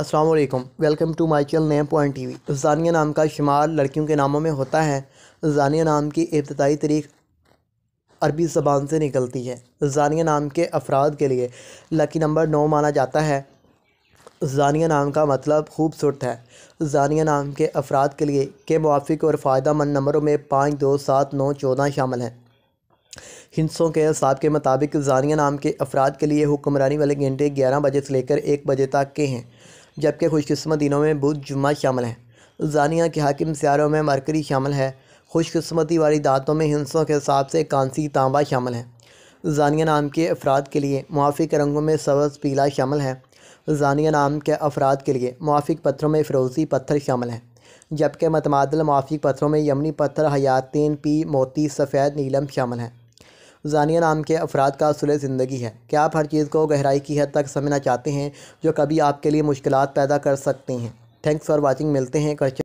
Aslam welcome to my channel name point T V जानिया नाम का शुमार लड़कियों के नामों में होता है जानिया नाम की इब्तदाई तारीख अरबी ज़बान से निकलती है जानिया नाम के अफराद के लिए लकी नंबर नौ माना जाता है जानिया नाम का मतलब खूबसूरत है जानिया नाम के अफराद के लिए के मुआफ़ और फ़ायदा मंद नंबरों में पाँच दो सात नौ चौदह शामिल हैं हिंसों के हिसाब के मुताबिक जानिया नाम के अफराद के लिए हुक्मरानी वाले घंटे ग्यारह बजे से लेकर एक बजे तक के हैं जबकि खुशकस्मत दिनों में बुध जुम्मा शामिल हैं जानिया के हाकिम सियारों में मरकरी शामिल है खुशकस्मती वाली दांतों में हिंसों के हिसाब से कांसी तांबा शामिल है जानिया नाम के अफराद के लिए मुआफ़ रंगों में सबज़ पीला शामिल है जानिया नाम के अफराद के लिए मुआफ़ पत्थरों में फ़िरोज़ी पत्थर शामिल हैं जबकि मतमादल मुआफ़ पत्थरों में यमनी पत्थर हयातीन पी मोती सफ़ेद नीलम शामिल हैं जानिया नाम के अफराद का असुल ज़िंदगी है क्या आप हर चीज़ को गहराई की हद तक समझना चाहते हैं जो कभी आपके लिए मुश्किल पैदा कर सकते हैं थैंक्स फॉर वॉचिंग मिलते हैं